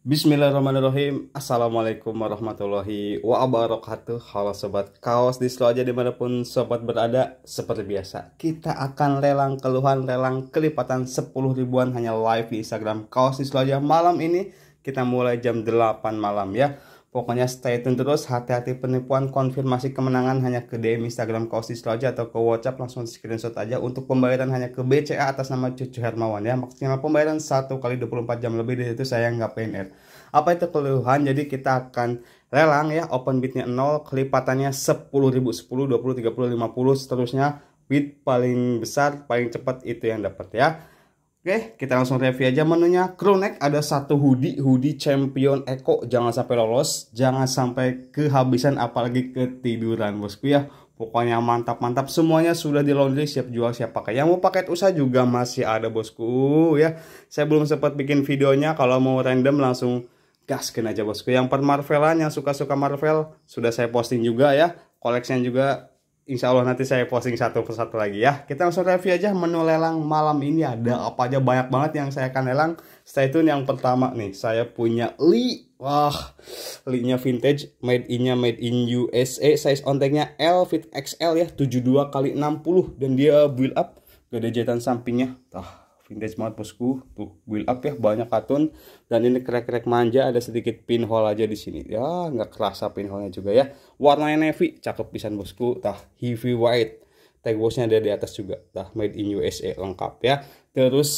Bismillahirrahmanirrahim Assalamualaikum warahmatullahi wabarakatuh Halo Sobat Kaos di selalu aja dimanapun Sobat berada Seperti biasa kita akan lelang keluhan lelang kelipatan 10 ribuan Hanya live di Instagram Kaos di selalu aja malam ini Kita mulai jam 8 malam ya Pokoknya stay tune terus, hati-hati penipuan, konfirmasi kemenangan hanya ke DM Instagram Kausis aja atau ke WhatsApp langsung screenshot aja. Untuk pembayaran hanya ke BCA atas nama Cucu Hermawan ya. Maksimal pembayaran 1 kali 24 jam lebih dari itu saya nggak PNR. Apa itu keluhan? Jadi kita akan relang ya, open bidnya 0, kelipatannya 10.000, 10, 20, 30, 50, seterusnya bid paling besar, paling cepat itu yang dapat ya. Oke, kita langsung review aja menunya. Crewneck ada satu hoodie, hoodie champion Eko. Jangan sampai lolos, jangan sampai kehabisan apalagi ketiduran bosku ya. Pokoknya mantap-mantap semuanya sudah di laundry siap jual siap pakai. Yang mau paket usaha juga masih ada bosku ya. Saya belum sempat bikin videonya kalau mau random langsung gaskin aja bosku. Yang per Marvelan yang suka-suka Marvel sudah saya posting juga ya. Koleksinya juga Insya Allah nanti saya posting satu persatu lagi ya. Kita langsung review aja menu lelang malam ini ada apa aja banyak banget yang saya akan lelang. Stay tune yang pertama nih saya punya Li. Wah, Li-nya vintage, made innya made in USA, size onteknya L fit XL ya, 72 kali 60 dan dia build up, gede jahitan sampingnya. Tah, vintage banget bosku tuh build up ya banyak katun dan ini krek-krek manja ada sedikit pinhole aja di sini ya nggak kerasa pinhole juga ya warnanya navy cakep pisan bosku tah heavy white tag bosnya ada di atas juga tah made in USA lengkap ya terus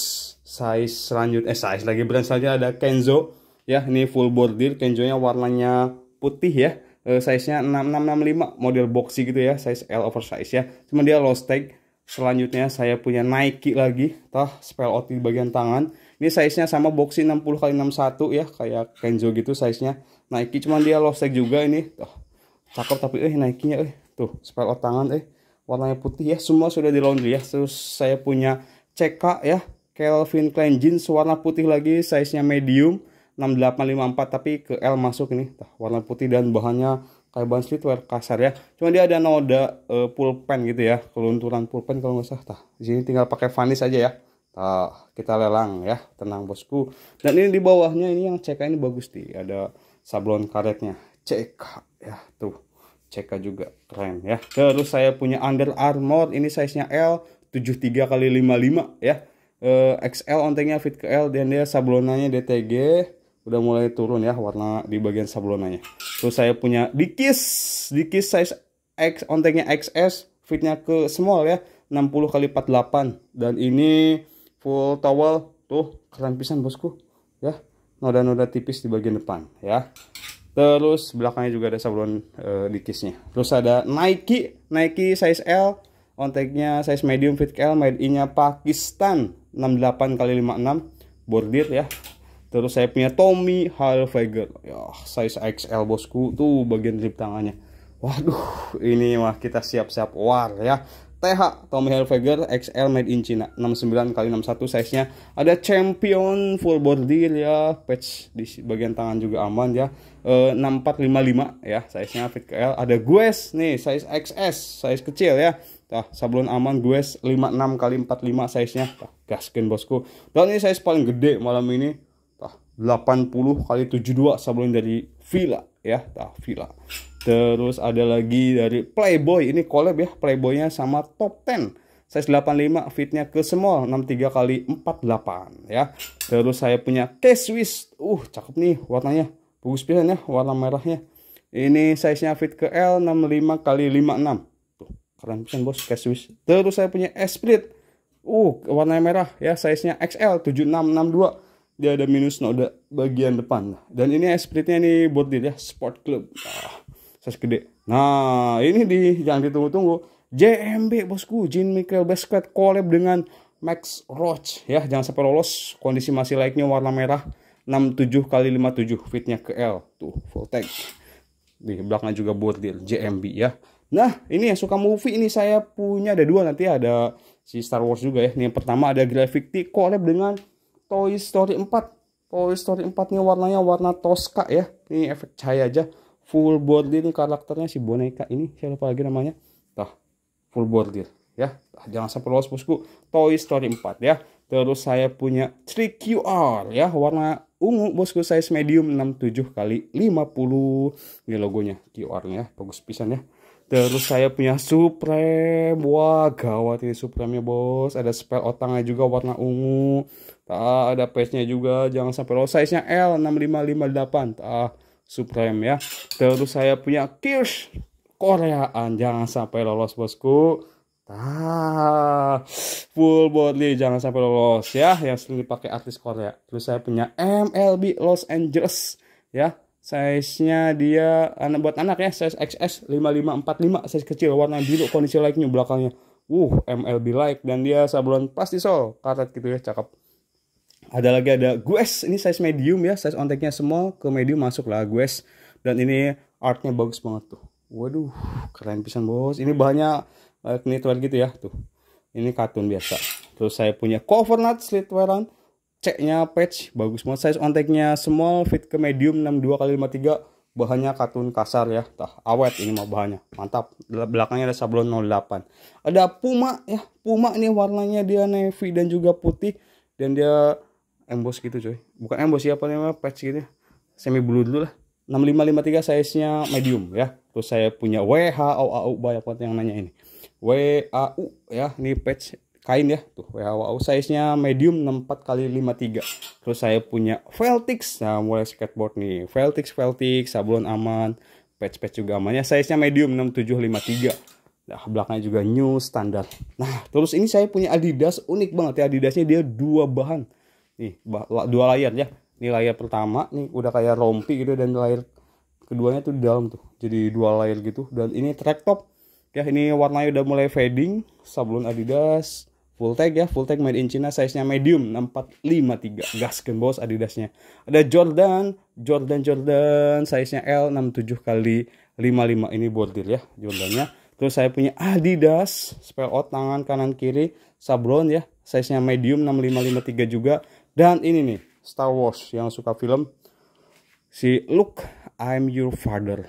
size selanjutnya eh size lagi brand saja ada Kenzo ya ini full bordir Kenzo nya warnanya putih ya e, size nya 6665 model boxy gitu ya size L oversize ya cuma dia low tag Selanjutnya saya punya Nike lagi, toh spell out di bagian tangan. Ini size-nya sama boxy 60 x 61 ya, kayak Kenzo gitu size-nya. Nike cuman dia low stack juga ini. toh. Cakep tapi eh Nike-nya eh. Tuh, spell out tangan eh warnanya putih ya. Semua sudah di laundry ya. Terus saya punya CK ya, Calvin Klein jeans warna putih lagi, size-nya medium 6854 tapi ke L masuk ini. toh. warna putih dan bahannya carbon streetwear kasar ya cuma dia ada noda uh, pulpen gitu ya kelunturan pulpen kalau nggak salah tah di sini tinggal pakai vanis aja ya tah kita lelang ya tenang bosku dan ini di bawahnya ini yang CK ini bagus nih ada sablon karetnya CK ya tuh CK juga keren ya terus saya punya Under Armour ini size nya L 73 kali 55 ya eh, XL ontengnya fit ke L dan dia sablonannya DTG udah mulai turun ya warna di bagian sablonanya terus saya punya dikis dikis size X ontengnya XS fitnya ke small ya 60 kali 48 dan ini full towel tuh keren pisan bosku ya noda-noda tipis di bagian depan ya terus belakangnya juga ada sablon e, eh, dikisnya terus ada Nike Nike size L ontengnya size medium fit L made innya nya Pakistan 68 kali 56 bordir ya Terus saya punya Tommy Hilfiger. Ya, size XL bosku tuh bagian grip tangannya. Waduh, ini mah kita siap-siap war ya. TH Tommy Hilfiger XL made in China 69 kali 61 size-nya ada champion full body ya patch di bagian tangan juga aman ya e, eh, 6455 ya size-nya fit KL ada gues nih size XS size kecil ya Tah, sablon aman gues 56 kali 45 size-nya. Gaskin bosku. Dan ini size paling gede malam ini 80 kali 72 sebelum dari Villa ya nah, Villa terus ada lagi dari Playboy ini collab ya Playboynya sama Top 10 size 85 fitnya ke small 63 kali 48 ya terus saya punya case Swiss uh cakep nih warnanya bagus pisan ya warna merahnya ini size nya fit ke L 65 kali 56 tuh keren pisan bos case Swiss terus saya punya Esprit uh warna merah ya size nya XL 7662 dia ada minus noda bagian depan dan ini espritnya nih buat dia ya, sport club ah, size gede nah ini di jangan ditunggu-tunggu JMB bosku Jean Michael Basket collab dengan Max Roach ya jangan sampai lolos kondisi masih like nya warna merah 67 kali 57 fitnya ke L tuh full tank di belakang juga di JMB ya nah ini yang suka movie ini saya punya ada dua nanti ada si Star Wars juga ya ini yang pertama ada Graffiti collab dengan Toy Story 4 Toy Story 4 nya warnanya warna toska ya ini efek cahaya aja full ini karakternya si boneka ini saya lupa lagi namanya tah full body ya tah, jangan sampai lolos bosku Toy Story 4 ya terus saya punya 3QR ya warna ungu bosku size medium 67 kali 50 ini logonya QR nya ya. bagus pisan ya terus saya punya Supreme wah gawat ini Supreme nya bos ada spell otangnya juga warna ungu tak ada page-nya juga, jangan sampai low size-nya L6558. Ah, Supreme ya. Terus saya punya Kirsch Koreaan, jangan sampai lolos bosku. Ah, full body jangan sampai lolos ya yang sering dipakai artis Korea. Terus saya punya MLB Los Angeles ya. Size-nya dia anak buat anak ya, size XS 5545, size kecil warna biru kondisi like-nya belakangnya. Uh, MLB like dan dia sablon plastisol karet gitu ya, cakep ada lagi ada gues ini size medium ya size onteknya semua ke medium masuk lah gues dan ini artnya bagus banget tuh waduh keren pisan bos ini bahannya uh, knitwear gitu ya tuh ini katun biasa terus saya punya cover nut sleevewearan ceknya patch bagus banget size onteknya small fit ke medium 62 kali 53 bahannya katun kasar ya tah awet ini mah bahannya mantap belakangnya ada sablon 08 ada puma ya puma ini warnanya dia navy dan juga putih dan dia emboss gitu coy bukan emboss ya apa namanya patch gitu ya. semi blue dulu lah 6553 size nya medium ya terus saya punya au banyak banget yang nanya ini WAU ya ini patch kain ya tuh WHOAU size nya medium 64 kali 53 terus saya punya Veltix nah mulai skateboard nih Veltix Veltix sablon aman patch-patch juga aman ya size nya medium 6753 Nah, belakangnya juga new standar. Nah, terus ini saya punya Adidas unik banget ya. Adidasnya dia dua bahan nih dua layar ya ini layar pertama nih udah kayak rompi gitu ya, dan layar keduanya tuh di dalam tuh jadi dua layar gitu dan ini track top ya ini warnanya udah mulai fading sablon adidas full tag ya full tag made in China size nya medium 6453 gaskan bos adidasnya ada Jordan Jordan Jordan size nya L 67 kali 55 ini bordir ya Jordannya terus saya punya Adidas spell out tangan kanan kiri sablon ya size nya medium 6553 juga dan ini nih, Star Wars yang suka film si Luke I'm Your Father.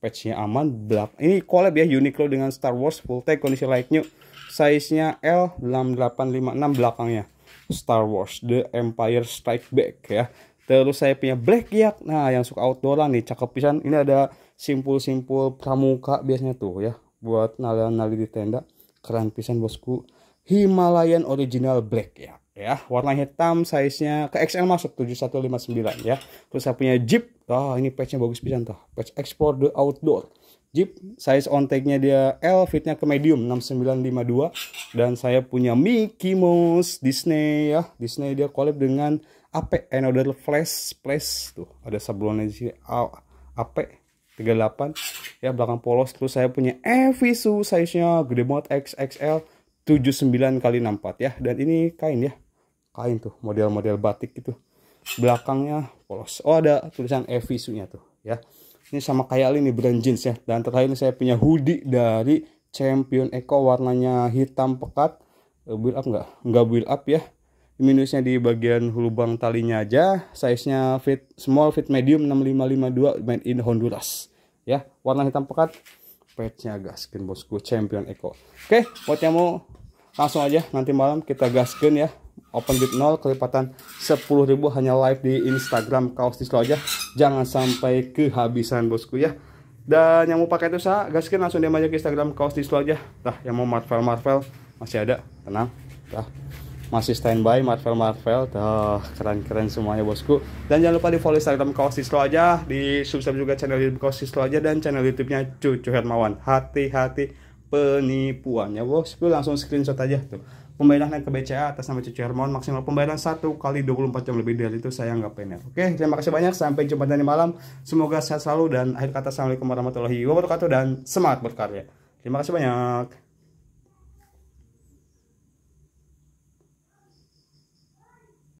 Patchnya aman, black Ini collab ya Uniqlo dengan Star Wars full tag kondisi light new. Size-nya l 6856 belakangnya. Star Wars The Empire Strike Back ya. Terus saya punya Black Yak. Nah, yang suka outdooran nih, cakep pisan. Ini ada simpul-simpul pramuka biasanya tuh ya buat nalar nali di tenda. Keren pisan bosku. Himalayan Original Black ya ya warna hitam size-nya ke XL masuk 7159 ya terus saya punya Jeep oh ini patch-nya bagus bisa tuh patch Explore the Outdoor Jeep size on tag-nya dia L fit nya ke medium 6952 dan saya punya Mickey Mouse Disney ya Disney dia collab dengan AP Another Flash Flash tuh ada sablonnya di sini AP 38 ya belakang polos terus saya punya Evisu size-nya gede banget XXL 79 kali 64 ya dan ini kain ya kain tuh model-model batik gitu belakangnya polos oh ada tulisan evisunya tuh ya ini sama kayak ini brand jeans ya dan terakhir ini saya punya hoodie dari champion eco warnanya hitam pekat eh, build up nggak nggak build up ya minusnya di bagian lubang talinya aja size nya fit small fit medium 6552 made in Honduras ya warna hitam pekat patchnya gaskin bosku champion Eko. oke buat yang mau langsung aja nanti malam kita gaskin ya open bid 0 kelipatan 10.000 hanya live di Instagram kaos di aja jangan sampai kehabisan bosku ya dan yang mau pakai itu saya gaskin langsung dia aja ke Instagram kaos di aja nah yang mau Marvel Marvel masih ada tenang nah masih standby Marvel Marvel tuh keren-keren semuanya bosku dan jangan lupa di follow Instagram Kaos Siswa aja di subscribe juga channel YouTube Kaos Siswa aja dan channel YouTube-nya Cucu Hermawan hati-hati penipuannya bosku langsung screenshot aja tuh pembayaran naik ke BCA atas nama Cucu Hermawan maksimal pembayaran satu kali 24 jam lebih dari itu saya nggak pengen oke terima kasih banyak sampai jumpa nanti malam semoga sehat selalu dan akhir kata Assalamualaikum warahmatullahi wabarakatuh dan semangat berkarya terima kasih banyak